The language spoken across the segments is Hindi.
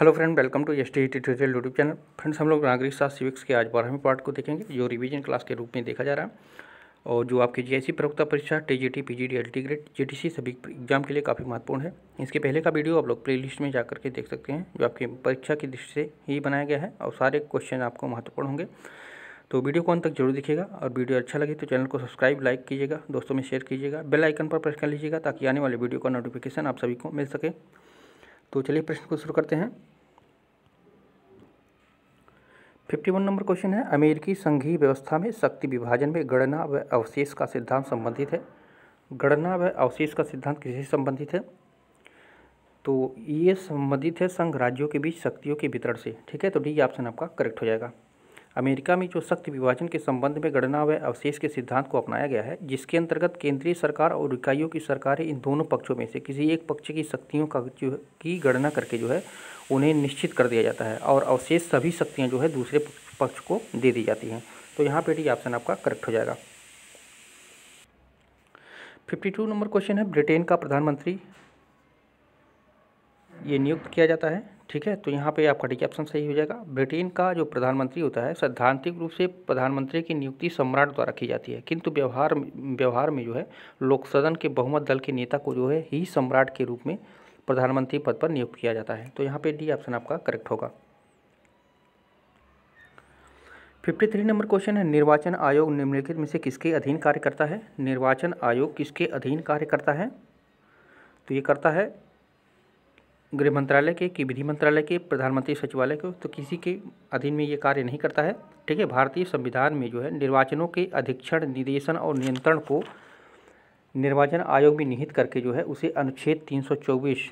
hello friend welcome to S T tutorial YouTube channel friends हम लोग नागरिक शास्त्र सिविक्स के आज बारहवीं पार्ट को देखेंगे जो रिवीजन क्लास के रूप में देखा जा रहा है और जो जी जीआईसी प्रवक्ता परीक्षा TGT PGT LT grade GTC सभी एग्जाम के लिए काफ़ी महत्वपूर्ण है इसके पहले का वीडियो आप लोग प्ले में जाकर के देख सकते हैं जो आपकी परीक्षा की दृष्टि से ही बनाया गया है और सारे क्वेश्चन आपको महत्वपूर्ण होंगे तो वीडियो को अंत तक जरूर दिखेगा और वीडियो अच्छा लगे तो चैनल को सब्सक्राइब लाइक कीजिएगा दोस्तों में शेयर कीजिएगा बेल आइकन पर प्रेस कर लीजिएगा ताकि आने वाले वीडियो का नोटिफिकेशन आप सभी को मिल सके तो चलिए प्रश्न को शुरू करते हैं फिफ्टी वन नंबर क्वेश्चन है अमेरिकी संघीय व्यवस्था में शक्ति विभाजन में गणना व अवशेष का सिद्धांत संबंधित है गणना व अवशेष का सिद्धांत किससे संबंधित है तो ये संबंधित है संघ राज्यों के बीच शक्तियों के वितरण से ठीक है तो डी ऑप्शन आपका करेक्ट हो जाएगा अमेरिका में जो सख्त विभाजन के संबंध में गणना व अवशेष के सिद्धांत को अपनाया गया है जिसके अंतर्गत केंद्रीय सरकार और इकाइयों की सरकारें इन दोनों पक्षों में से किसी एक पक्ष की शक्तियों का जो की गणना करके जो है उन्हें निश्चित कर दिया जाता है और अवशेष सभी शक्तियाँ जो है दूसरे पक्ष को दे दी जाती हैं तो यहाँ पर डी ऑप्शन आपका करेक्ट हो जाएगा फिफ्टी टू नंबर क्वेश्चन है ब्रिटेन का प्रधानमंत्री ये नियुक्त किया जाता है ठीक है तो यहाँ पे आपका डी ऑप्शन सही हो जाएगा ब्रिटेन का जो प्रधानमंत्री होता है सैद्धांतिक रूप से प्रधानमंत्री की नियुक्ति सम्राट द्वारा की जाती है किंतु व्यवहार व्यवहार में जो है लोक सदन के बहुमत दल के नेता को जो है ही सम्राट के रूप में प्रधानमंत्री पद पर नियुक्त किया जाता है तो यहाँ पे डी ऑप्शन आपका करेक्ट होगा फिफ्टी थ्री नंबर क्वेश्चन है निर्वाचन आयोग निम्नलिखित में से किसके अधीन कार्य करता है निर्वाचन आयोग किसके अधीन कार्य करता है तो ये करता है गृह मंत्रालय के कि विधि मंत्रालय के प्रधानमंत्री सचिवालय के तो किसी के अधीन में ये कार्य नहीं करता है ठीक है भारतीय संविधान में जो है निर्वाचनों के अधीक्षण निदेशन और नियंत्रण को निर्वाचन आयोग में निहित करके जो है उसे अनुच्छेद 324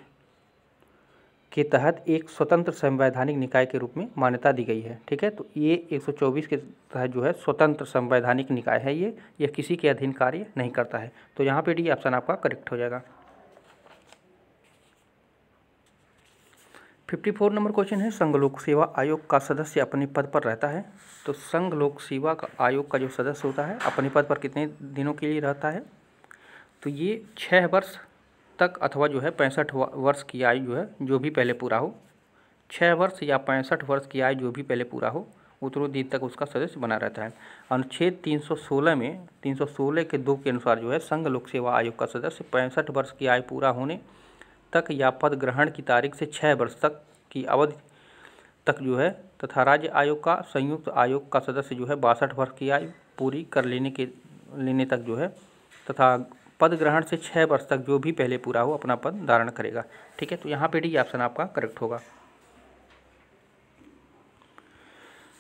के तहत एक स्वतंत्र संवैधानिक निकाय के रूप में मान्यता दी गई है ठीक है तो ये 124 के तहत जो है स्वतंत्र संवैधानिक निकाय है ये यह किसी के अधीन कार्य नहीं करता है तो यहाँ पे डी ऑप्शन आपका करेक्ट हो जाएगा फिफ्टी फोर नंबर क्वेश्चन है संघ लोक सेवा आयोग का सदस्य अपने पद पर रहता है तो संघ लोक सेवा का आयोग का जो सदस्य होता है अपने पद पर कितने दिनों के लिए रहता है तो ये छः वर्ष तक अथवा जो है पैंसठ वर्ष की आयु जो है जो भी पहले पूरा हो छः वर्ष या पैंसठ वर्ष की आयु जो भी पहले पूरा हो उतरों दिन तक उसका सदस्य बना रहता है अनुच्छेद 316 में 316 के दो के अनुसार जो है संघ लोक सेवा आयोग का सदस्य पैंसठ वर्ष की आयु पूरा होने तक या पद ग्रहण की तारीख से छः वर्ष तक की अवधि तक जो है तथा राज्य आयोग का संयुक्त आयोग का सदस्य जो है बासठ वर्ष की आयु पूरी कर लेने के लेने तक जो है तथा पद ग्रहण से छः वर्ष तक जो भी पहले पूरा हो अपना पद धारण करेगा ठीक है तो यहाँ पे डी ऑप्शन आपका करेक्ट होगा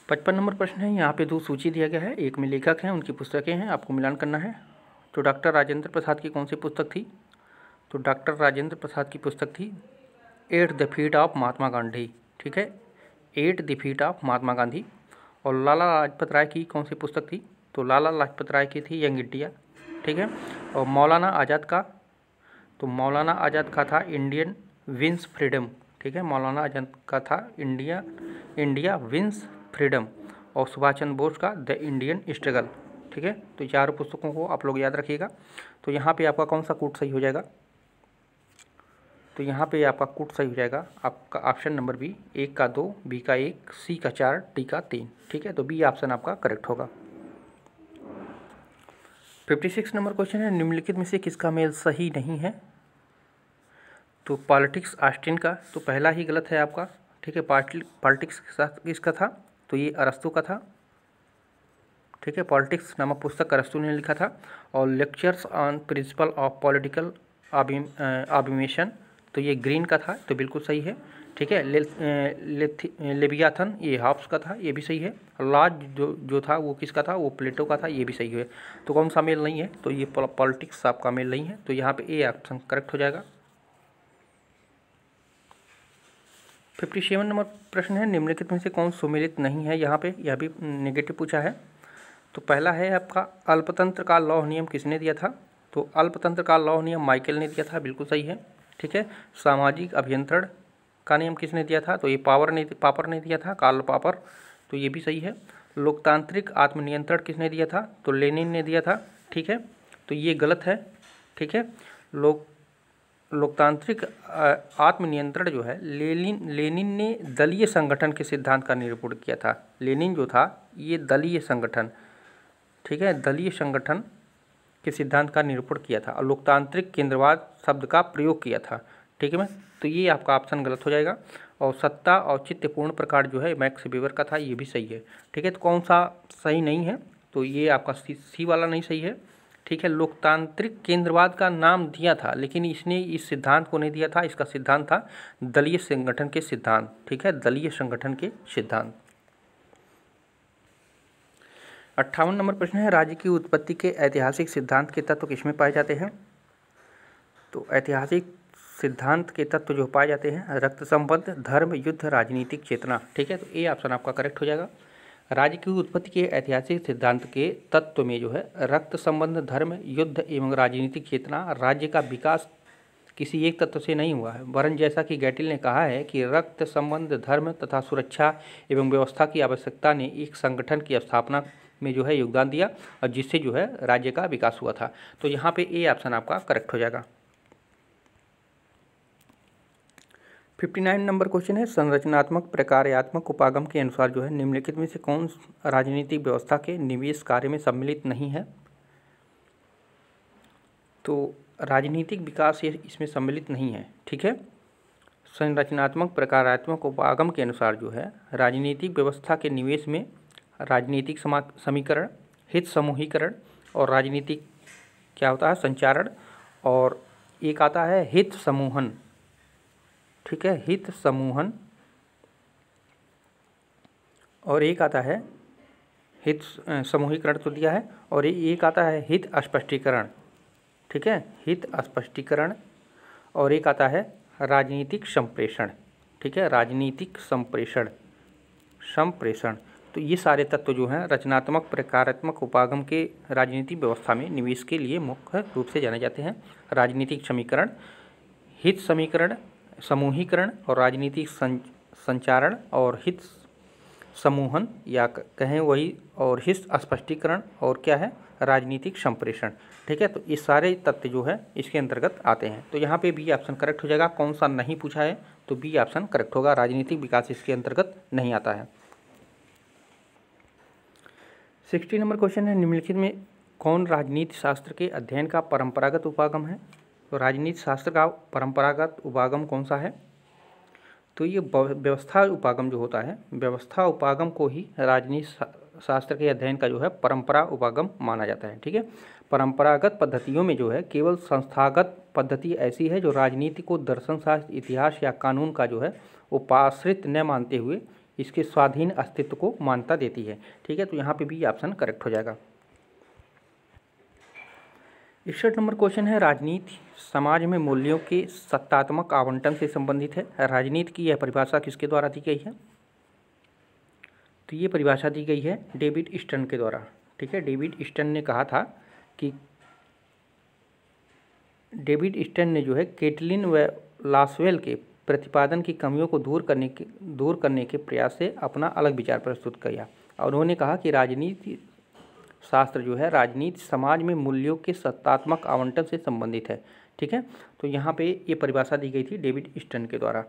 पचपन नंबर प्रश्न है यहाँ पे दो सूची दिया गया है एक में लेखक हैं उनकी पुस्तकें हैं आपको मिलान करना है तो डॉक्टर राजेंद्र प्रसाद की कौन सी पुस्तक थी तो डॉक्टर राजेंद्र प्रसाद की पुस्तक थी at the feet of Mahatma Gandhi ठीक है at the feet of Mahatma Gandhi और लाला लाजपत राय की कौन सी पुस्तक थी तो लाला लाजपत राय की थी यंग इंडिया ठीक है और मौलाना आज़ाद का तो मौलाना आज़ाद का था इंडियन विंस फ्रीडम ठीक है मौलाना आज़ाद का था इंडिया इंडिया विंस फ्रीडम और सुभाष चंद्र बोस का द इंडियन स्ट्रगल ठीक है तो चारों पुस्तकों को आप लोग याद रखिएगा तो यहाँ पे आपका कौन सा कोट सही हो जाएगा तो यहाँ पे आपका कोट सही हो जाएगा आपका ऑप्शन नंबर बी एक का दो बी का एक सी का चार डी का तीन ठीक है तो बी ऑप्शन आपका करेक्ट होगा फिफ्टी सिक्स नंबर क्वेश्चन है निम्नलिखित में से किसका मेल सही नहीं है तो पॉलिटिक्स आस्टिन का तो पहला ही गलत है आपका ठीक है पॉलिटिक्स के साथ किसका था तो ये अरस्तु का था ठीक है पॉलिटिक्स नामक पुस्तक अरस्तु ने लिखा था और lectures on principle of political obligation तो ये ग्रीन का था तो बिल्कुल सही है ठीक है ले, ले, लेबियाथन ये हाफ्स का था ये भी सही है लार्ज जो जो था वो किसका था वो प्लेटो का था ये भी सही है तो कौन सा मेल नहीं है तो ये पॉलिटिक्स आपका मेल नहीं है तो यहाँ पे ए ऑप्शन करेक्ट हो जाएगा फिफ्टी सेवन नंबर प्रश्न है निम्नलिखित में से कौन सुमिलित नहीं है यहाँ पे यह भी नेगेटिव पूछा है तो पहला है आपका अल्पतंत्र का लौह नियम किसने दिया था तो अल्पतंत्र का लौह नियम माइकल ने दिया था बिल्कुल सही है ठीक है सामाजिक अभियंत्रण का नियम किसने दिया था तो ये पावर ने पापर ने दिया था काल पापर तो ये भी सही है लोकतांत्रिक आत्मनियंत्रण किसने दिया था तो लेनिन ने दिया था ठीक है तो ये गलत है ठीक है लोक लोकतांत्रिक आत्मनियंत्रण जो है लेनिन लेनिन ने दलीय संगठन के सिद्धांत का निरूपण किया था लेनिन जो था ये दलीय संगठन ठीक है दलीय संगठन के सिद्धांत का निरूपण किया था और लोकतांत्रिक केंद्रवाद शब्द का प्रयोग किया था ठीक है मैं तो ये आपका ऑप्शन गलत हो जाएगा और सत्ता और चित्तपूर्ण प्रकार जो है मैक्स वेबर का था ये भी सही है ठीक है तो कौन सा सही नहीं है तो ये आपका सी, सी वाला नहीं सही है ठीक है लोकतांत्रिक केंद्रवाद का नाम दिया था लेकिन इसने इस सिद्धांत को नहीं दिया था इसका सिद्धांत था दलीय संगठन के सिद्धांत ठीक है दलीय संगठन के सिद्धांत अट्ठावन नंबर प्रश्न है राज्य की उत्पत्ति के ऐतिहासिक सिद्धांत के तत्व किसमें पाए जाते हैं तो ऐतिहासिक सिद्धांत के तत्व जो पाए जाते हैं रक्त संबंध धर्म युद्ध राजनीतिक चेतना ठीक है तो ये ऑप्शन आपका करेक्ट हो जाएगा राज्य की उत्पत्ति के ऐतिहासिक सिद्धांत के तत्व में जो है रक्त संबंध धर्म युद्ध एवं राजनीतिक चेतना राज्य का विकास किसी एक तत्व से नहीं हुआ है वरन जैसा कि गैटिल ने कहा है कि रक्त संबंध धर्म तथा सुरक्षा एवं व्यवस्था की आवश्यकता ने एक संगठन की स्थापना में जो है योगदान दिया और जिससे जो है राज्य का विकास हुआ था तो यहाँ पे ए ऑप्शन आपका करेक्ट हो जाएगा फिफ्टी नाइन नंबर क्वेश्चन है संरचनात्मक प्रकार्यात्मक उपागम के अनुसार जो है निम्नलिखित में से कौन राजनीतिक व्यवस्था के निवेश कार्य में सम्मिलित नहीं है तो राजनीतिक विकास ये इसमें सम्मिलित नहीं है ठीक है संरचनात्मक प्रकारात्मक उपागम के अनुसार जो है राजनीतिक व्यवस्था के निवेश में राजनीतिक समीकरण हित समूहीकरण और राजनीतिक क्या होता है संचारण और एक आता है हित समूहन ठीक है हित समूहन और एक आता है हित समूहीकरण तो दिया है और एक आता है हित स्पष्टीकरण ठीक है हित स्पष्टीकरण और एक आता है राजनीतिक संप्रेषण ठीक है राजनीतिक संप्रेषण संप्रेषण तो ये सारे तत्व जो हैं रचनात्मक प्रकारात्मक उपागम के राजनीतिक व्यवस्था में निवेश के लिए मुख्य रूप से जाने जाते हैं राजनीतिक समीकरण हित समीकरण समूहीकरण और राजनीतिक संचारण और हित समूहन या कहें वही और हित स्पष्टीकरण और क्या है राजनीतिक संप्रेषण ठीक है तो ये सारे तत्व जो है इसके अंतर्गत आते हैं तो यहाँ पे बी ऑप्शन करेक्ट हो जाएगा कौन सा नहीं पूछा है तो बी ऑप्शन करेक्ट होगा राजनीतिक विकास इसके अंतर्गत नहीं आता है सिक्सटी नंबर क्वेश्चन है निम्नलिखित में कौन राजनीति शास्त्र के अध्ययन का परंपरागत उपागम है तो राजनीति शास्त्र का परंपरागत उपागम कौन सा है तो ये व्यवस्था उपागम जो होता है व्यवस्था उपागम को ही राजनीति शास्त्र के अध्ययन का जो है परंपरा उपागम माना जाता है ठीक है परंपरागत पद्धतियों में जो है केवल संस्थागत पद्धति ऐसी है जो राजनीति को दर्शन शास्त्र इतिहास या कानून का जो है उपाश्रित न मानते हुए इसके स्वाधीन अस्तित्व को मान्यता देती है ठीक है तो यहाँ पे भी ऑप्शन करेक्ट हो जाएगा इकसठ नंबर क्वेश्चन है राजनीति समाज में मूल्यों के सत्तात्मक आवंटन से संबंधित है राजनीति की यह परिभाषा किसके द्वारा दी गई है तो ये परिभाषा दी गई है डेविड स्टन के द्वारा ठीक है डेविड स्टन ने कहा था कि डेविड स्टन ने जो है केटलिन व लासवेल के प्रतिपादन की कमियों को दूर करने के दूर करने के प्रयास से अपना अलग विचार प्रस्तुत किया और उन्होंने कहा कि राजनीति शास्त्र जो है राजनीति समाज में मूल्यों के सत्तात्मक आवंटन से संबंधित है ठीक है तो यहाँ पे ये परिभाषा दी गई थी डेविड स्टन के द्वारा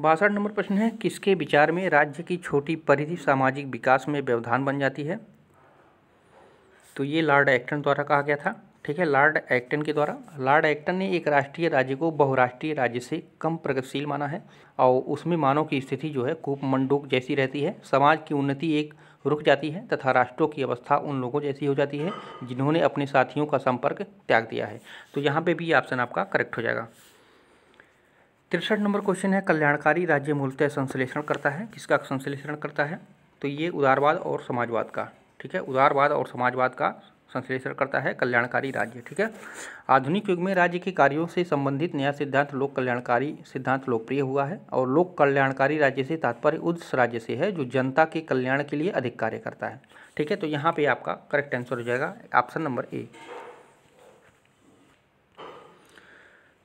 बासठ नंबर प्रश्न है किसके विचार में राज्य की छोटी परिधि सामाजिक विकास में व्यवधान बन जाती है तो ये लॉर्ड एक्टन द्वारा कहा गया था ठीक है लॉर्ड एक्टन के द्वारा लॉर्ड एक्टन ने एक राष्ट्रीय राज्य को बहुराष्ट्रीय राज्य से कम प्रगतिशील माना है और उसमें मानव की स्थिति जो है कूप मंडूक जैसी रहती है समाज की उन्नति एक रुक जाती है तथा राष्ट्रों की अवस्था उन लोगों जैसी हो जाती है जिन्होंने अपने साथियों का संपर्क त्याग दिया है तो यहाँ पर भी ऑप्शन आपका करेक्ट हो जाएगा तिरसठ नंबर क्वेश्चन है कल्याणकारी राज्य मूलतः संश्लेषण करता है किसका संश्लेषण करता है तो ये उदारवाद और समाजवाद का ठीक है उदारवाद और समाजवाद का संश्लेषण करता है कल्याणकारी राज्य ठीक है आधुनिक युग में राज्य के कार्यों से संबंधित नया सिद्धांत लोक कल्याणकारी सिद्धांत लोकप्रिय हुआ है और लोक कल्याणकारी राज्य से तात्पर्य उस राज्य से है जो जनता के कल्याण के लिए अधिक कार्य करता है ठीक है तो यहाँ पे आपका करेक्ट आंसर हो जाएगा ऑप्शन नंबर ए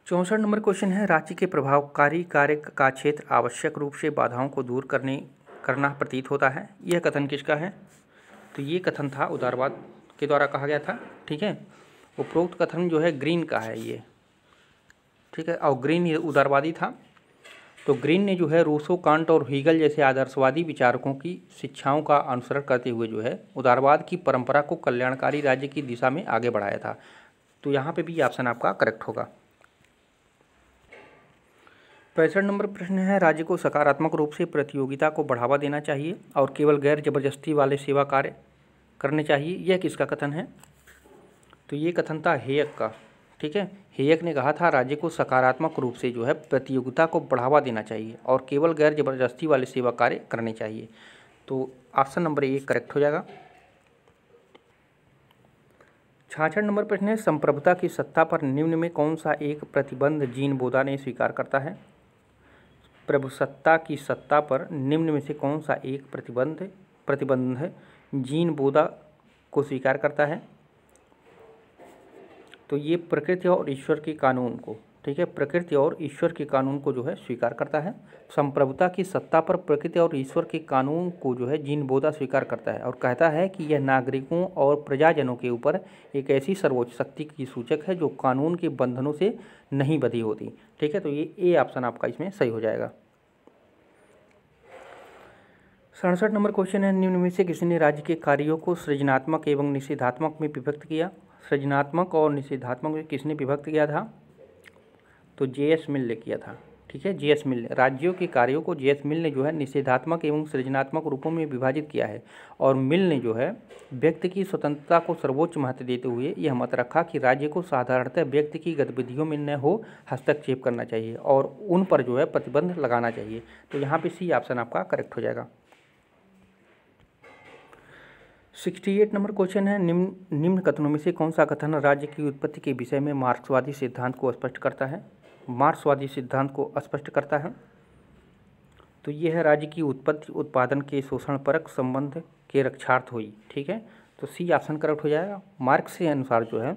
चौंसठ नंबर क्वेश्चन है राज्य के प्रभावकारी कार्य का क्षेत्र आवश्यक रूप से बाधाओं को दूर करने करना प्रतीत होता है यह कथन किसका है तो ये कथन था उदारवाद के द्वारा कहा गया था ठीक है उपरोक्त कथन जो है ग्रीन का है ये ठीक है और ग्रीन उदारवादी था तो ग्रीन ने जो है रूसो कांट और हीगल जैसे आदर्शवादी विचारकों की शिक्षाओं का अनुसरण करते हुए जो है उदारवाद की परंपरा को कल्याणकारी राज्य की दिशा में आगे बढ़ाया था तो यहाँ पे भी ऑप्शन आपका करेक्ट होगा पैंसठ नंबर प्रश्न है राज्य को सकारात्मक रूप से प्रतियोगिता को बढ़ावा देना चाहिए और केवल गैर जबरदस्ती वाले सेवा कार्य करने चाहिए यह किसका कथन है तो ये कथन था हेयक का ठीक है हेयक ने कहा था राज्य को सकारात्मक रूप से जो है प्रतियोगिता को बढ़ावा देना चाहिए और केवल गैर जबरदस्ती वाले सेवा कार्य करने चाहिए तो ऑप्शन नंबर ए करेक्ट हो जाएगा छाछठ नंबर प्रश्न है संप्रभुता की सत्ता पर निम्न में कौन सा एक प्रतिबंध जीन बोधा ने स्वीकार करता है प्रभुसत्ता की सत्ता पर निम्न में से कौन सा एक प्रतिबंध प्रतिबंध जीन बोधा को स्वीकार करता है तो ये प्रकृति और ईश्वर के कानून को ठीक है प्रकृति और ईश्वर के कानून को जो है स्वीकार करता है संप्रभुता की सत्ता पर प्रकृति और ईश्वर के कानून को जो है जीन बोधा स्वीकार करता है और कहता है कि यह नागरिकों और प्रजाजनों के ऊपर एक ऐसी सर्वोच्च शक्ति की सूचक है जो कानून के बंधनों से नहीं बधी होती ठीक है तो ये ए ऑप्शन आपका इसमें सही हो जाएगा सड़सठ नंबर क्वेश्चन है निम्न में से ने राज्य के कार्यों को सृजनात्मक एवं निषेधात्मक में विभक्त किया सृजनात्मक और निषेधात्मक में किसने विभक्त किया था तो जे एस मिल ने किया था ठीक है जे एस मिल ने राज्यों के कार्यों को जे एस मिल ने जो है निषेधात्मक एवं सृजनात्मक रूपों में विभाजित किया है और मिल ने जो है व्यक्ति की स्वतंत्रता को सर्वोच्च महत्व देते हुए यह मत रखा कि राज्य को साधारणतः व्यक्ति की गतिविधियों में न हो हस्तक्षेप करना चाहिए और उन पर जो है प्रतिबंध लगाना चाहिए तो यहाँ पर सी ऑप्शन आपका करेक्ट हो जाएगा सिक्सटी एट नंबर क्वेश्चन है निम्न निम्न कथनों में से कौन सा कथन राज्य की उत्पत्ति के विषय में मार्क्सवादी सिद्धांत को स्पष्ट करता है मार्क्सवादी सिद्धांत को स्पष्ट करता है तो यह है राज्य की उत्पत्ति उत्पादन के शोषण परक संबंध के रक्षार्थ हुई ठीक है तो सी ऑप्शन करेक्ट हो जाएगा मार्क्स के अनुसार जो है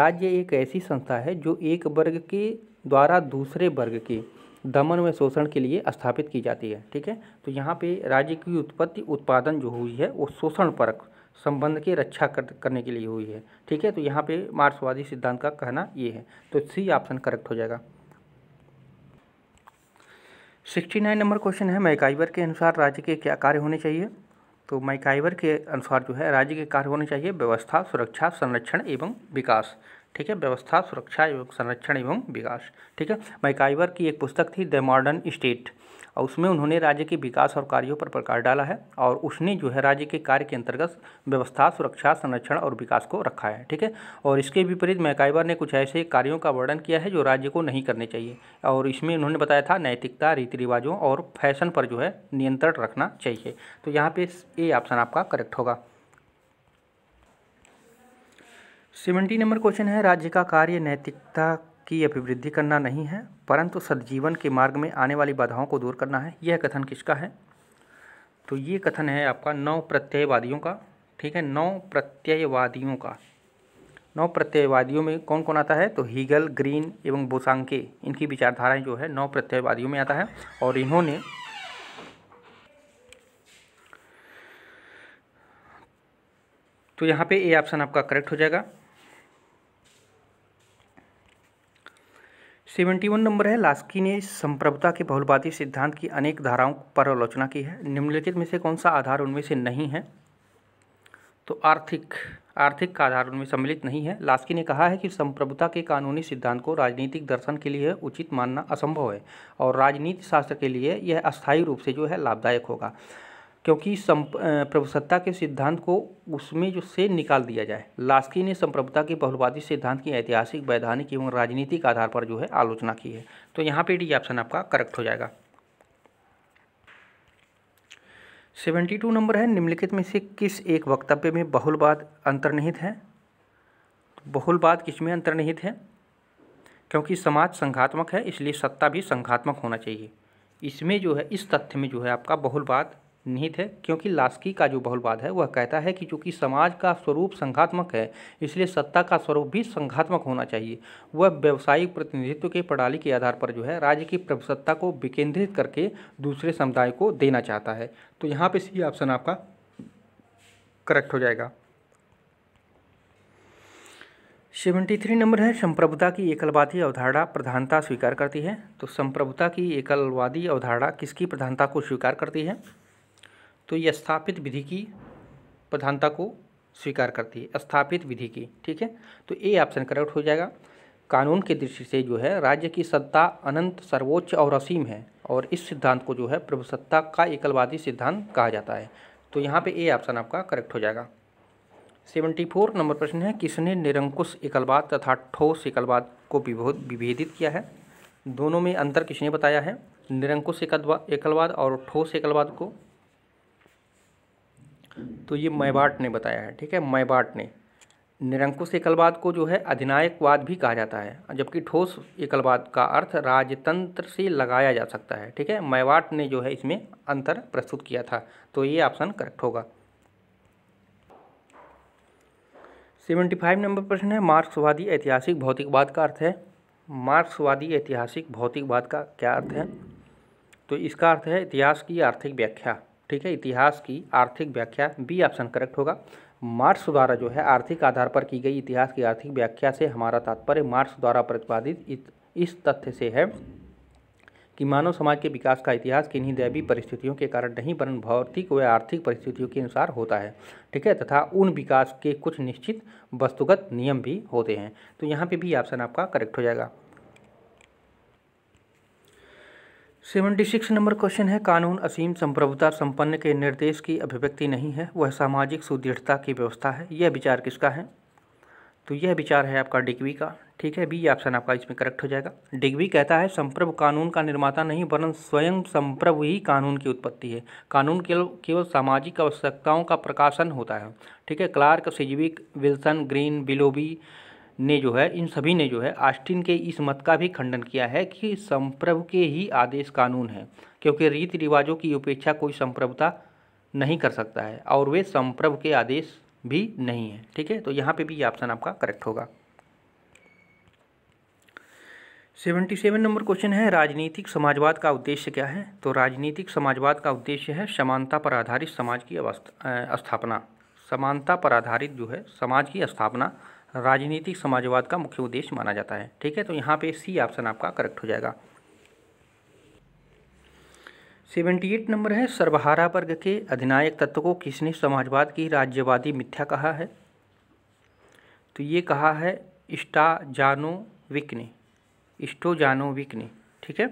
राज्य एक ऐसी संस्था है जो एक वर्ग के द्वारा दूसरे वर्ग के दमन व शोषण के लिए स्थापित की जाती है ठीक है तो यहाँ पे राज्य की उत्पत्ति उत्पादन जो हुई है वो शोषण परक संबंध की रक्षा कर, करने के लिए हुई है ठीक है तो यहाँ पे मार्क्सवादी सिद्धांत का कहना ये है तो सी ऑप्शन करेक्ट हो जाएगा सिक्सटी नाइन नंबर क्वेश्चन है मैकाइवर के अनुसार राज्य के क्या कार्य होने चाहिए तो मैकाइवर के अनुसार जो है राज्य के कार्य होने चाहिए व्यवस्था सुरक्षा संरक्षण एवं विकास ठीक है व्यवस्था सुरक्षा एवं संरक्षण एवं विकास ठीक है मैकाइवर की एक पुस्तक थी द मॉडर्न स्टेट और उसमें उन्होंने राज्य के विकास और कार्यों पर प्रकाश डाला है और उसने जो है राज्य के कार्य के अंतर्गत व्यवस्था सुरक्षा संरक्षण और विकास को रखा है ठीक है और इसके विपरीत मैकाइवर ने कुछ ऐसे कार्यों का वर्णन किया है जो राज्य को नहीं करने चाहिए और इसमें उन्होंने बताया था नैतिकता रीति रिवाजों और फैशन पर जो है नियंत्रण रखना चाहिए तो यहाँ पर ए ऑप्शन आपका करेक्ट होगा सेवेंटी नंबर क्वेश्चन है राज्य का कार्य नैतिकता की अभिवृद्धि करना नहीं है परंतु सदजीवन के मार्ग में आने वाली बाधाओं को दूर करना है यह कथन किसका है तो ये कथन है आपका नौ प्रत्ययवादियों का ठीक है नौ प्रत्ययवादियों का नौ प्रत्ययवादियों में कौन कौन आता है तो हीगल ग्रीन एवं बोसांके इनकी विचारधाराएं जो है नौ प्रत्ययवादियों में आता है और इन्होंने तो यहाँ पे ए ऑप्शन आपका करेक्ट हो जाएगा सेवेंटी वन नंबर है लास्की ने संप्रभुता के बहुलवादी सिद्धांत की अनेक धाराओं पर आलोचना की है निम्नलिखित में से कौन सा आधार उनमें से नहीं है तो आर्थिक आर्थिक का आधार उनमें सम्मिलित नहीं है लास्की ने कहा है कि संप्रभुता के कानूनी सिद्धांत को राजनीतिक दर्शन के लिए उचित मानना असंभव है और राजनीति शास्त्र के लिए यह अस्थायी रूप से जो है लाभदायक होगा क्योंकि प्रभुसत्ता के सिद्धांत को उसमें जो से निकाल दिया जाए लास्की ने संप्रभुता के बहुलवादी सिद्धांत की ऐतिहासिक वैधानिक एवं राजनीतिक आधार पर जो है आलोचना की है तो यहाँ पे डी ऑप्शन आपका करेक्ट हो जाएगा सेवेंटी टू नंबर है निम्नलिखित में से किस एक वक्तव्य में बहुलवाद अंतर्निहित है बहुलवाद किस में अंतर्निहित है क्योंकि समाज संघात्मक है इसलिए सत्ता भी संघात्मक होना चाहिए इसमें जो है इस तथ्य में जो है आपका बहुलवाद निहित है क्योंकि लास्की का जो बहुलवाद है वह कहता है कि चूँकि समाज का स्वरूप संघात्मक है इसलिए सत्ता का स्वरूप भी संघात्मक होना चाहिए वह व्यावसायिक प्रतिनिधित्व के प्रणाली के आधार पर जो है राज्य की प्रभुसत्ता को विकेंद्रित करके दूसरे समुदाय को देना चाहता है तो यहाँ पर सी ऑप्शन आपका करेक्ट हो जाएगा सेवेंटी थ्री नंबर है संप्रभुता की एकलवादी अवधारणा प्रधानता स्वीकार करती है तो संप्रभुता की एकलवादी अवधारणा किसकी प्रधानता को स्वीकार करती है तो ये स्थापित विधि की प्रधानता को स्वीकार करती है स्थापित विधि की ठीक है तो ए ऑप्शन करेक्ट हो जाएगा कानून के दृष्टि से जो है राज्य की सत्ता अनंत सर्वोच्च और असीम है और इस सिद्धांत को जो है प्रभुसत्ता का एकलवादी सिद्धांत कहा जाता है तो यहाँ पे ए ऑप्शन आपका करेक्ट हो जाएगा सेवेंटी फोर नंबर प्रश्न है किसने निरंकुश एकलवाद तथा ठोस एकलवाद को विभेदित किया है दोनों में अंतर किसने बताया है निरंकुश एकलवाद और ठोस एकलवाद को तो ये मैबाट ने बताया है ठीक है मैबाट ने निरंकुश एकलवाद को जो है अधिनायकवाद भी कहा जाता है जबकि ठोस एकलवाद का अर्थ राजतंत्र से लगाया जा सकता है ठीक है मैवाट ने जो है इसमें अंतर प्रस्तुत किया था तो ये ऑप्शन करेक्ट होगा सेवेंटी फाइव नंबर प्रश्न है मार्क्सवादी ऐतिहासिक भौतिकवाद का अर्थ है मार्क्सवादी ऐतिहासिक भौतिकवाद का क्या अर्थ है तो इसका अर्थ है इतिहास की आर्थिक व्याख्या ठीक है इतिहास की आर्थिक व्याख्या बी ऑप्शन करेक्ट होगा मार्क्स द्वारा जो है आर्थिक आधार पर की गई इतिहास की आर्थिक व्याख्या से हमारा तात्पर्य मार्क्स द्वारा प्रतिपादित इस तथ्य से है कि मानव समाज के विकास का इतिहास किन्हीं दैवी परिस्थितियों के कारण नहीं बन भौतिक व आर्थिक परिस्थितियों के अनुसार होता है ठीक है तथा उन विकास के कुछ निश्चित वस्तुगत नियम भी होते हैं तो यहाँ पे भी ऑप्शन आपका करेक्ट हो जाएगा सेवेंटी सिक्स नंबर क्वेश्चन है कानून असीम संप्रभुता संपन्न के निर्देश की अभिव्यक्ति नहीं है वह सामाजिक सुदृढ़ता की व्यवस्था है यह विचार किसका है तो यह विचार है आपका डिग्वी का ठीक है बी ऑप्शन आपका इसमें करेक्ट हो जाएगा डिग्वी कहता है संप्रभ कानून का निर्माता नहीं वरन स्वयं संप्रभ ही कानून की उत्पत्ति है कानून केवल केवल सामाजिक आवश्यकताओं का प्रकाशन होता है ठीक है Clark Sidgwick Wilson Green Willoughby ने जो है इन सभी ने जो है आस्टिन के इस मत का भी खंडन किया है कि संप्रभु के ही आदेश कानून है क्योंकि रीति रिवाजों की उपेक्षा कोई संप्रभुता नहीं कर सकता है और वे संप्रभु के आदेश भी नहीं है ठीक है तो यहाँ पे भी ये ऑप्शन आपका करेक्ट होगा सेवेंटी सेवन नंबर क्वेश्चन है राजनीतिक समाजवाद का उद्देश्य क्या है तो राजनीतिक समाजवाद का उद्देश्य है समानता पर आधारित समाज की अवस्था स्थापना समानता पर आधारित जो है समाज की स्थापना राजनीतिक समाजवाद का मुख्य उद्देश्य माना जाता है ठीक है तो यहाँ पे सी ऑप्शन आपका करेक्ट हो जाएगा सेवेंटी एट नंबर है सर्वहारा वर्ग के अधिनायक तत्व को किसने समाजवाद की राज्यवादी मिथ्या कहा है तो ये कहा है जानो विक ने विक ने ठीक है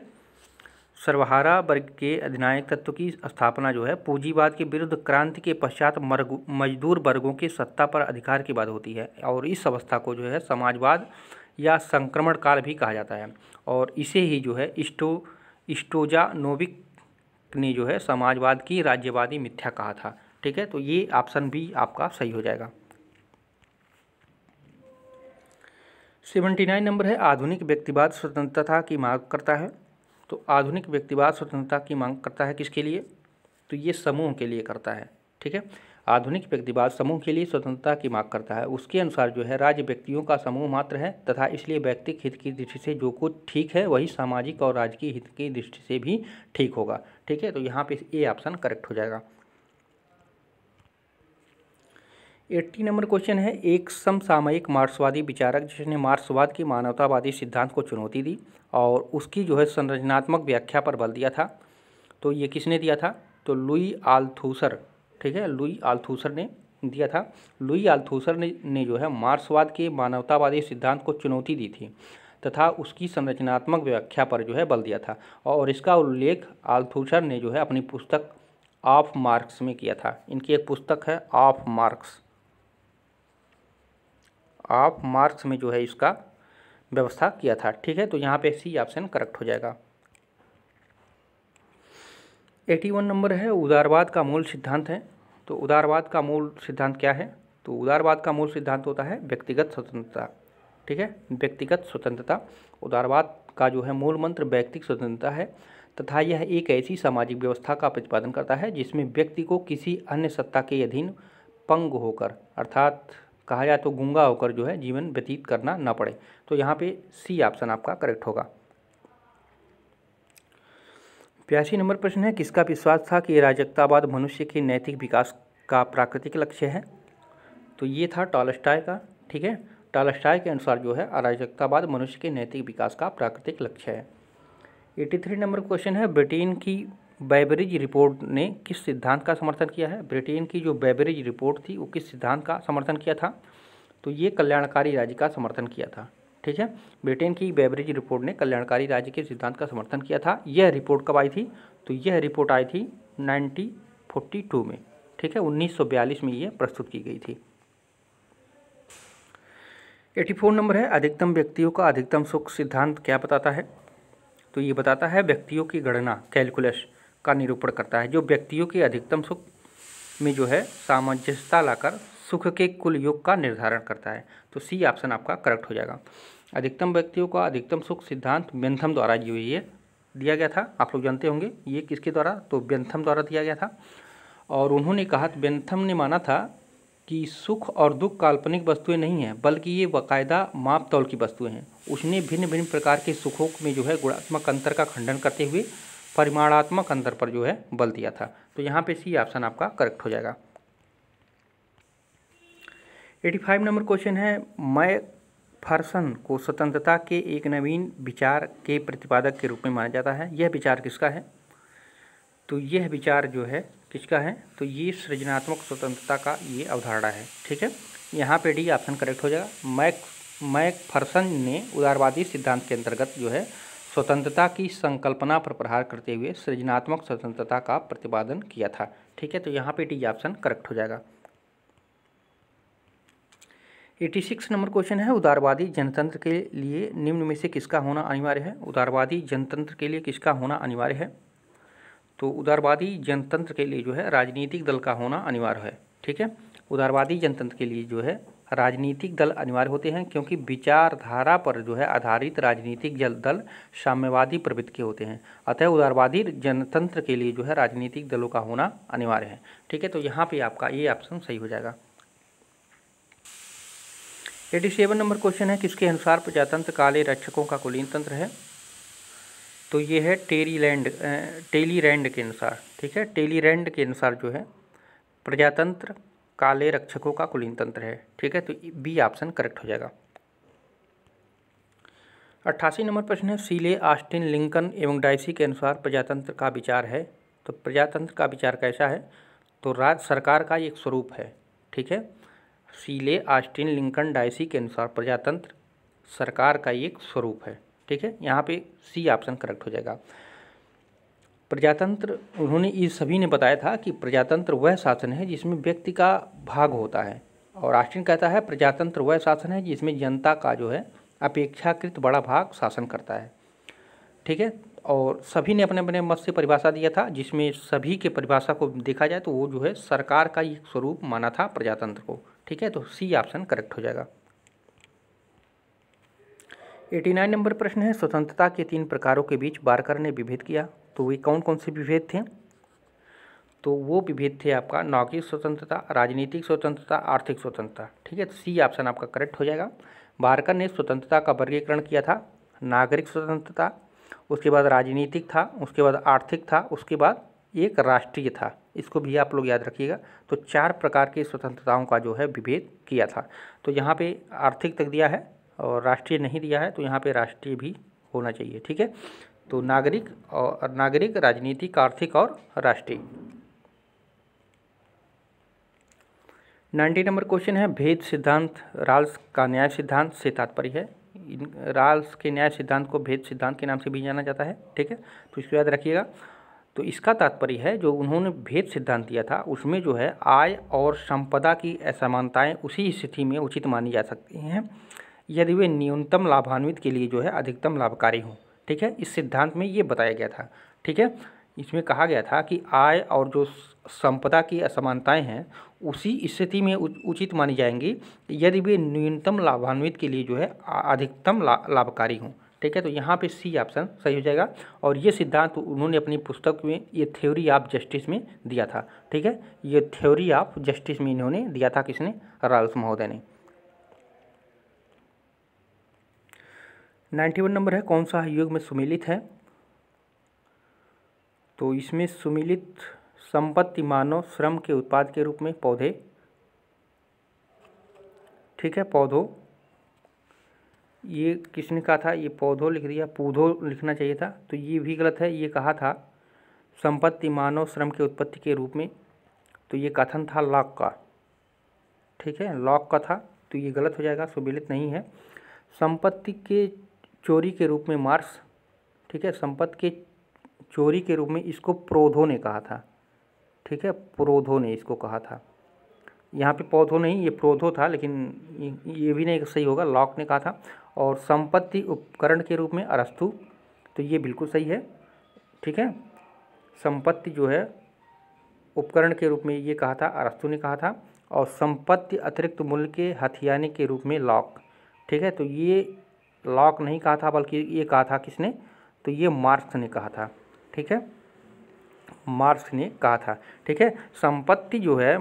सर्वहारा वर्ग के अधिनायक तत्व की स्थापना जो है पूंजीवाद के विरुद्ध क्रांति के पश्चात मर्ग मजदूर वर्गों के सत्ता पर अधिकार की बात होती है और इस अवस्था को जो है समाजवाद या संक्रमण काल भी कहा जाता है और इसे ही जो है इस्टो नोविक ने जो है समाजवाद की राज्यवादी मिथ्या कहा था ठीक है तो ये ऑप्शन भी आपका सही हो जाएगा सेवेंटी नाइन नंबर है आधुनिक व्यक्तिवाद स्वतंत्रता की मांग करता है तो आधुनिक व्यक्तिवाद स्वतंत्रता की मांग करता है किसके लिए तो ये समूह के लिए करता है ठीक है आधुनिक व्यक्तिवाद समूह के लिए स्वतंत्रता की मांग करता है उसके अनुसार जो है राज्य व्यक्तियों का समूह मात्र है तथा इसलिए व्यक्तिक हित की दृष्टि से जो कुछ ठीक है वही सामाजिक और राजकीय हित की दृष्टि से भी ठीक होगा ठीक है तो यहाँ पे ए ऑप्शन करेक्ट हो जाएगा एट्टी नंबर क्वेश्चन है एक समसामयिक मार्क्सवादी विचारक जिसने मार्क्सवाद की मानवतावादी सिद्धांत को चुनौती दी और उसकी जो है संरचनात्मक व्याख्या पर बल दिया था तो ये किसने दिया था तो लुई आल्थूसर ठीक है लुई आल्थूसर ने दिया था लुई आल्थूसर ने, ने जो है मार्क्सवाद के मानवतावादी सिद्धांत को चुनौती दी थी तथा उसकी संरचनात्मक व्याख्या पर जो है बल दिया था और इसका उल्लेख आल्थूसर ने जो है अपनी पुस्तक ऑफ मार्क्स में किया था इनकी एक पुस्तक है ऑफ मार्क्स ऑफ मार्क्स में जो है इसका व्यवस्था किया था ठीक है तो यहाँ पे सी ऑप्शन करेक्ट हो जाएगा एटी वन नंबर है उदारवाद का मूल सिद्धांत है तो उदारवाद का मूल सिद्धांत क्या है तो उदारवाद का मूल सिद्धांत होता है व्यक्तिगत स्वतंत्रता ठीक है व्यक्तिगत स्वतंत्रता उदारवाद का जो है मूल मंत्र व्यक्तिक स्वतंत्रता है तथा यह एक ऐसी सामाजिक व्यवस्था का प्रतिपादन करता है जिसमें व्यक्ति को किसी अन्य सत्ता के अधीन पंग होकर अर्थात कहा जाए तो गूंगा होकर जो है जीवन व्यतीत करना ना पड़े तो यहाँ पे सी ऑप्शन आपका करेक्ट होगा प्यासी नंबर प्रश्न है किसका विश्वास था कि अराजकतावाद मनुष्य के नैतिक विकास का प्राकृतिक लक्ष्य है तो ये था टॉलस्टाय का ठीक है टॉलस्टाय के अनुसार जो है अराजकतावाद मनुष्य के नैतिक विकास का प्राकृतिक लक्ष्य है एटी थ्री नंबर क्वेश्चन है ब्रिटेन की बैबरेज रिपोर्ट ने किस सिद्धांत का समर्थन किया है ब्रिटेन की जो बैबरेज रिपोर्ट थी वो किस सिद्धांत का समर्थन किया था तो ये कल्याणकारी राज्य का समर्थन किया था ठीक है ब्रिटेन की बैबरेज रिपोर्ट ने कल्याणकारी राज्य के सिद्धांत का समर्थन किया था यह रिपोर्ट कब आई थी तो यह रिपोर्ट आई थी नाइनटीन में ठीक है उन्नीस में ये प्रस्तुत की गई थी 84 नंबर है अधिकतम व्यक्तियों का अधिकतम सुख सिद्धांत क्या बताता है तो ये बताता है व्यक्तियों की गणना कैलकुलस का निरूपण करता है जो व्यक्तियों के अधिकतम सुख में जो है सामंजस्यता लाकर सुख के कुल योग का निर्धारण करता है तो सी ऑप्शन आपका करेक्ट हो जाएगा अधिकतम व्यक्तियों का अधिकतम सुख सिद्धांत व्यंथम द्वारा जो ये दिया गया था आप लोग जानते होंगे ये किसके द्वारा तो व्यंथम द्वारा दिया गया था और उन्होंने कहा व्यंथम ने माना था कि सुख और दुख काल्पनिक वस्तुएं नहीं हैं बल्कि ये बाकायदा माप तौल की वस्तुएं हैं उसने भिन्न भिन्न प्रकार के सुखों में जो है गुणात्मक अंतर का खंडन करते हुए परिमाणात्मक अंतर पर जो है बल दिया था तो यहाँ पे सी ऑप्शन आपका करेक्ट हो जाएगा एटी फाइव नंबर क्वेश्चन है मैं फर्सन को स्वतंत्रता के एक नवीन विचार के प्रतिपादक के रूप में माना जाता है यह विचार किसका है तो यह विचार जो है किसका है तो ये सृजनात्मक स्वतंत्रता का ये अवधारणा है ठीक है यहाँ पे डी ऑप्शन करेक्ट हो जाएगा मैक मैक फर्सन ने उदारवादी सिद्धांत के अंतर्गत जो है स्वतंत्रता की संकल्पना पर प्रहार करते हुए सृजनात्मक स्वतंत्रता का प्रतिपादन किया था ठीक है तो यहाँ पे डी ऑप्शन करेक्ट हो जाएगा एटी सिक्स नंबर क्वेश्चन है उदारवादी जनतंत्र के लिए निम्न में से किसका होना अनिवार्य है उदारवादी जनतंत्र के लिए किसका होना अनिवार्य है तो उदारवादी जनतंत्र के लिए जो है राजनीतिक दल का होना अनिवार्य है ठीक है उदारवादी जनतंत्र के लिए जो है राजनीतिक दल अनिवार्य होते हैं क्योंकि विचारधारा पर जो है आधारित राजनीतिक जल दल साम्यवादी प्रवृत्ति के होते हैं अतः उदारवादी जनतंत्र के लिए जो है राजनीतिक दलों का होना अनिवार्य है ठीक है तो यहाँ पे आपका ये ऑप्शन सही हो जाएगा एटी सेवन नंबर क्वेश्चन है किसके अनुसार प्रजातंत्र काले रक्षकों का कुलीन तंत्र है तो ये है टेरीलैंड टेलीरैंड के अनुसार ठीक है टेलीरैंड के अनुसार जो है प्रजातंत्र काले रक्षकों का कुलीन तंत्र है ठीक है तो बी ऑप्शन करेक्ट हो जाएगा अट्ठासी नंबर प्रश्न है सीले आस्टिन लिंकन एवं डाइसी के अनुसार प्रजातंत्र का विचार है तो प्रजातंत्र का विचार कैसा है तो राज्य सरकार का एक स्वरूप है ठीक है सीले आस्टिन लिंकन डाइसी के अनुसार प्रजातंत्र सरकार का एक स्वरूप है ठीक है यहाँ पे सी ऑप्शन करेक्ट हो जाएगा प्रजातंत्र उन्होंने ये सभी ने बताया था कि प्रजातंत्र वह शासन है जिसमें व्यक्ति का भाग होता है और आस्टिन कहता है प्रजातंत्र वह शासन है जिसमें जनता का जो है अपेक्षाकृत बड़ा भाग शासन करता है ठीक है और सभी ने अपने अपने मत से परिभाषा दिया था जिसमें सभी के परिभाषा को देखा जाए तो वो जो है सरकार का एक स्वरूप माना था प्रजातंत्र को ठीक है तो सी ऑप्शन करेक्ट हो जाएगा एटी नाइन नंबर प्रश्न है स्वतंत्रता के तीन प्रकारों के बीच बारकर ने विभेद किया तो वे कौन कौन से विभेद थे तो वो विभेद थे आपका नौकरी स्वतंत्रता राजनीतिक स्वतंत्रता आर्थिक स्वतंत्रता ठीक है सी तो ऑप्शन आपका करेक्ट हो जाएगा बारकर ने स्वतंत्रता का वर्गीकरण किया था नागरिक स्वतंत्रता उसके बाद राजनीतिक था उसके बाद आर्थिक था उसके बाद एक राष्ट्रीय था इसको भी आप लोग याद रखिएगा तो चार प्रकार की स्वतंत्रताओं का जो है विभेद किया था तो यहाँ पे आर्थिक तक दिया है और राष्ट्रीय नहीं दिया है तो यहाँ पे राष्ट्रीय भी होना चाहिए ठीक है तो नागरिक और नागरिक राजनीतिक आर्थिक और राष्ट्रीय नाइन्टी नंबर क्वेश्चन है भेद सिद्धांत राल्स का न्याय सिद्धांत से तात्पर्य है इन राल्स के न्याय सिद्धांत को भेद सिद्धांत के नाम से भी जाना जाता है ठीक है तो इसको याद रखिएगा तो इसका तात्पर्य है जो उन्होंने भेद सिद्धांत दिया था उसमें जो है आय और संपदा की असमानताएँ उसी स्थिति में उचित मानी जा सकती हैं यदि वे न्यूनतम लाभान्वित के लिए जो है अधिकतम लाभकारी हों ठीक है इस सिद्धांत में ये बताया गया था ठीक है इसमें कहा गया था कि आय और जो संपदा की असमानताएं हैं उसी स्थिति में उचित मानी जाएंगी यदि वे न्यूनतम लाभान्वित के लिए जो है अधिकतम ला, लाभकारी हों ठीक है तो यहाँ पे सी ऑप्शन सही हो जाएगा और ये सिद्धांत उन्होंने अपनी पुस्तक में ये थ्योरी ऑफ जस्टिस में दिया था ठीक है ये थ्योरी ऑफ जस्टिस में इन्होंने दिया था किसने राल्स महोदय ने नाइन्टी वन नंबर है कौन सा युग में सुमिलित है तो इसमें सुमिलित संपत्ति मानव श्रम के उत्पाद के रूप में पौधे ठीक है पौधों ये किसने कहा था ये पौधों लिख दिया पौधों लिखना चाहिए था तो ये भी गलत है ये कहा था संपत्ति मानव श्रम के उत्पत्ति के रूप में तो ये कथन था लॉक का ठीक है लॉक का था तो ये गलत हो जाएगा सुमिलित नहीं है संपत्ति के चोरी के रूप में मार्स ठीक है संपत्ति के चोरी के रूप में इसको प्रोधो ने कहा था ठीक है प्रोधो ने इसको कहा था यहाँ पे पौधो नहीं ये प्रोधो था लेकिन ये भी नहीं सही होगा लॉक ने कहा था और संपत्ति उपकरण के रूप में अरस्तु तो ये बिल्कुल सही है ठीक है संपत्ति जो है उपकरण के रूप में ये कहा था अरस्तु ने कहा था और संपत्ति अतिरिक्त मूल्य के हथियाने के रूप में लॉक ठीक है तो ये लॉक नहीं कहा था बल्कि ये कहा था किसने तो ये मार्क्स ने कहा था ठीक है मार्क्स ने कहा था ठीक है संपत्ति जो है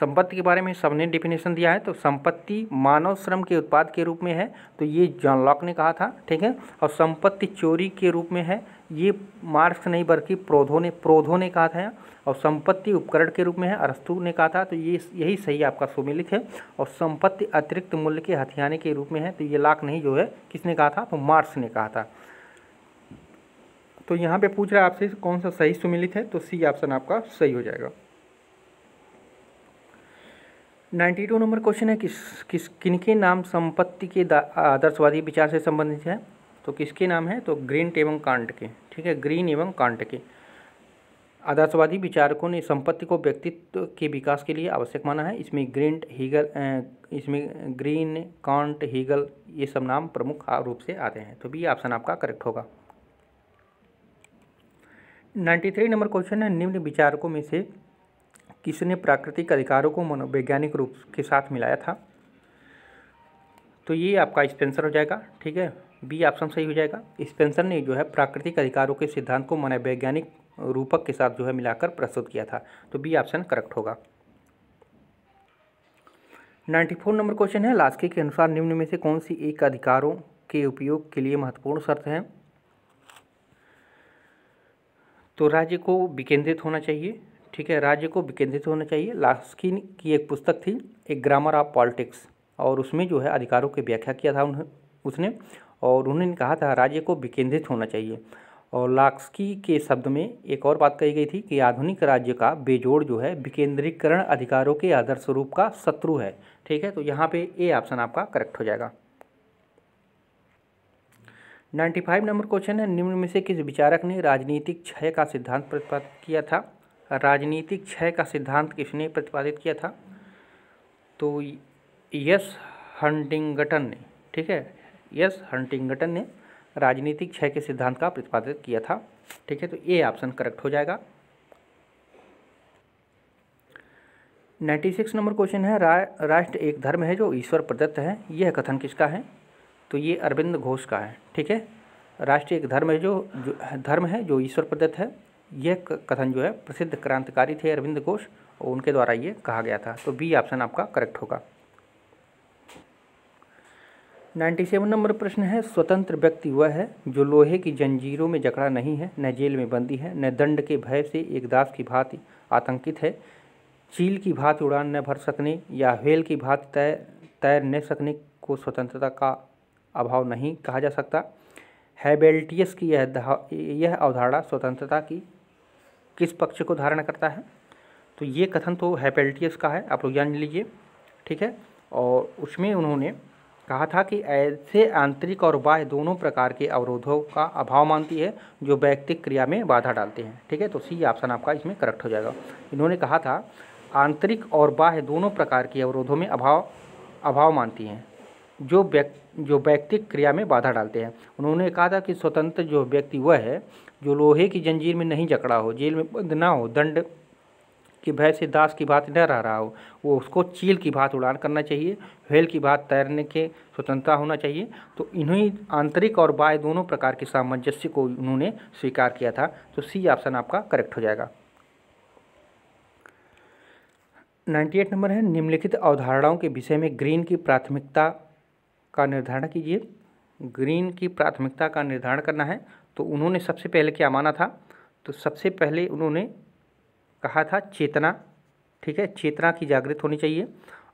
संपत्ति के बारे में सबने डिफिनेशन दिया है तो संपत्ति मानव श्रम के उत्पाद के रूप में है तो ये जॉन लॉक ने कहा था ठीक है और संपत्ति चोरी के रूप में है ये मार्क्स नहीं बल्कि प्रोधो ने प्रोधो ने कहा था और संपत्ति उपकरण के रूप में है अरस्तु ने कहा था तो ये यही सही आपका सुमिलित है और संपत्ति अतिरिक्त मूल्य के हथियाने के रूप में है तो ये लाख नहीं जो है किसने कहा था तो मार्क्स ने कहा था तो यहाँ पे पूछ रहा है आपसे कौन सा सही सुमिलित है तो सी ऑप्शन आपका सही हो जाएगा नाइन्टी टू नंबर क्वेश्चन है किस किस किनके नाम संपत्ति के आदर्शवादी विचार से संबंधित है तो किसके नाम है तो ग्रीन एवं कांट के ठीक है ग्रीन एवं कांट के आदर्शवादी विचारकों ने संपत्ति को व्यक्तित्व के विकास के लिए आवश्यक माना है इसमें ग्रीन हीगल इसमें ग्रीन कांट हीगल ये सब नाम प्रमुख रूप से आते हैं तो भी ऑप्शन आपका करेक्ट होगा नाइन्टी थ्री नंबर क्वेश्चन है निम्न विचारकों में से किसने प्राकृतिक अधिकारों को मनोवैज्ञानिक रूप के साथ मिलाया था तो ये आपका स्पेंसर हो जाएगा ठीक है बी ऑप्शन सही हो जाएगा स्पेंसर ने जो है प्राकृतिक अधिकारों के सिद्धांत को मनोवैज्ञानिक रूपक के साथ जो है मिलाकर प्रस्तुत किया था तो बी ऑप्शन करेक्ट होगा नाइन्टी फोर नंबर क्वेश्चन है लास्के के अनुसार निम्न में से कौन सी एक अधिकारों के उपयोग के लिए महत्वपूर्ण शर्त है तो राज्य को विकेंद्रित होना चाहिए ठीक है राज्य को विकेंद्रित होना चाहिए लास्किन की एक पुस्तक थी एक ग्रामर ऑफ पॉलिटिक्स और उसमें जो है अधिकारों की व्याख्या किया था उन्हें उसने और उन्होंने कहा था राज्य को विकेंद्रित होना चाहिए और लाक्सकी के शब्द में एक और बात कही गई थी कि आधुनिक राज्य का बेजोड़ जो है विकेंद्रीकरण अधिकारों के आदर्श स्वरूप का शत्रु है ठीक है तो यहाँ पे ए ऑप्शन आपका करेक्ट हो जाएगा नाइन्टी फाइव नंबर क्वेश्चन है निम्न में से किस विचारक ने राजनीतिक क्षय का सिद्धांत प्रतिपादित किया था राजनीतिक क्षय का सिद्धांत किसने प्रतिपादित किया था तो यस हंटिंगटन ने ठीक है यस हंटिंगटन ने राजनीतिक क्षय के सिद्धांत का प्रतिपादित किया था ठीक है तो ये ऑप्शन करेक्ट हो जाएगा नाइन्टी सिक्स नंबर क्वेश्चन है रा, राष्ट्र एक धर्म है जो ईश्वर प्रदत्त है यह कथन किसका है तो ये अरविंद घोष का है ठीक है राष्ट्र एक धर्म है जो, जो धर्म है जो ईश्वर प्रदत्त है यह कथन जो है प्रसिद्ध क्रांतिकारी थे अरविंद घोष और उनके द्वारा ये कहा गया था तो बी ऑप्शन आपका करेक्ट होगा 97 नंबर प्रश्न है स्वतंत्र व्यक्ति वह है जो लोहे की जंजीरों में जकड़ा नहीं है न जेल में बंदी है न दंड के भय से एक दास की भांति आतंकित है चील की भांति उड़ान न भर सकने या व्हेल की भांति तैर तैर न सकने को स्वतंत्रता का अभाव नहीं कहा जा सकता हैबेल्टियस की यह यह अवधारणा स्वतंत्रता की किस पक्ष को धारण करता है तो ये कथन तो हैपेल्टियस का है आप लोग जान लीजिए ठीक है और उसमें उन्होंने कहा था कि ऐसे आंतरिक और बाह्य दोनों प्रकार के अवरोधों का अभाव मानती है जो व्यक्तिक क्रिया में बाधा डालते हैं ठीक है तो सी ऑप्शन आपका इसमें करेक्ट हो जाएगा इन्होंने कहा था आंतरिक और बाह्य दोनों प्रकार के अवरोधों में अभाव अभाव मानती हैं जो व्यक्ति जो व्यक्तिक क्रिया में बाधा डालते हैं उन्होंने कहा था कि स्वतंत्र जो व्यक्ति वह है जो लोहे की जंजीर में नहीं जकड़ा हो जेल में बंद ना हो दंड के भय से दास की बात न रह रहा हो वो उसको चील की बात उड़ान करना चाहिए व्हेल की बात तैरने के स्वतंत्रता होना चाहिए तो इन्हीं आंतरिक और बाह्य दोनों प्रकार के सामंजस्य को उन्होंने स्वीकार किया था तो सी ऑप्शन आपका करेक्ट हो जाएगा नाइन्टी एट नंबर है निम्नलिखित अवधारणाओं के विषय में ग्रीन की प्राथमिकता का निर्धारण कीजिए ग्रीन की प्राथमिकता का निर्धारण करना है तो उन्होंने सबसे पहले क्या माना था तो सबसे पहले उन्होंने कहा था चेतना ठीक है चेतना की जागृत होनी चाहिए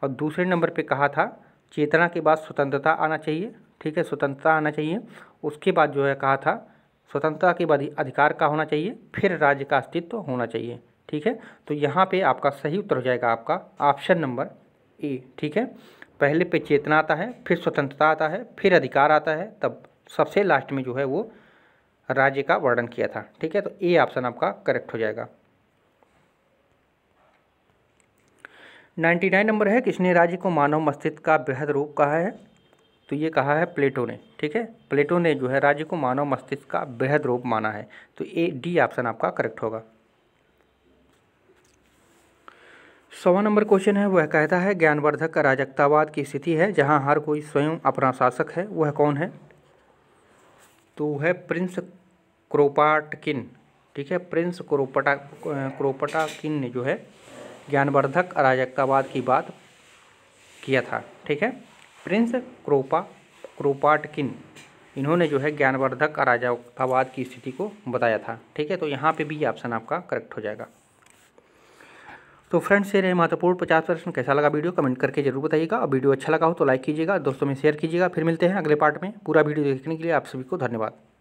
और दूसरे नंबर पे कहा था चेतना के बाद स्वतंत्रता आना चाहिए ठीक है स्वतंत्रता आना चाहिए उसके बाद जो है कहा था स्वतंत्रता के बाद अधिकार का होना चाहिए फिर राज्य का अस्तित्व होना चाहिए ठीक है तो यहाँ पे आपका सही उत्तर हो जाएगा आपका ऑप्शन नंबर ए ठीक है पहले पे चेतना आता है फिर स्वतंत्रता आता है फिर अधिकार आता है तब सबसे लास्ट में जो है वो राज्य का वर्णन किया था ठीक है तो ए ऑप्शन आपका करेक्ट हो जाएगा 99 नाइन नंबर है किसने राज्य को मानव मस्तिष्क का बेहद रूप कहा है तो ये कहा है प्लेटो ने ठीक है प्लेटो ने जो है राज्य को मानव मस्तिष्क का बेहद रूप माना है तो ए डी ऑप्शन आपका करेक्ट होगा सवा नंबर क्वेश्चन है वह कहता है ज्ञानवर्धक अराजकतावाद की स्थिति है जहां हर कोई स्वयं अपना शासक है वह कौन है तो वह प्रिंस क्रोपाटकिन ठीक है प्रिंस क्रोपटा क्रोपटाकिन ने जो है ज्ञानवर्धक अराजकतावाद की बात किया था ठीक है प्रिंस क्रोपा क्रोपाटकिन इन्होंने जो है ज्ञानवर्धक अराजकतावाद की स्थिति को बताया था ठीक है तो यहाँ पे भी ऑप्शन आपका करेक्ट हो जाएगा तो फ्रेंड्स ये रहे महत्वपूर्ण पचास प्रश्न कैसा लगा वीडियो कमेंट करके जरूर बताइएगा और वीडियो अच्छा लगा हो तो लाइक कीजिएगा दोस्तों में शेयर कीजिएगा फिर मिलते हैं अगले पार्ट में पूरा वीडियो देखने के लिए आप सभी को धन्यवाद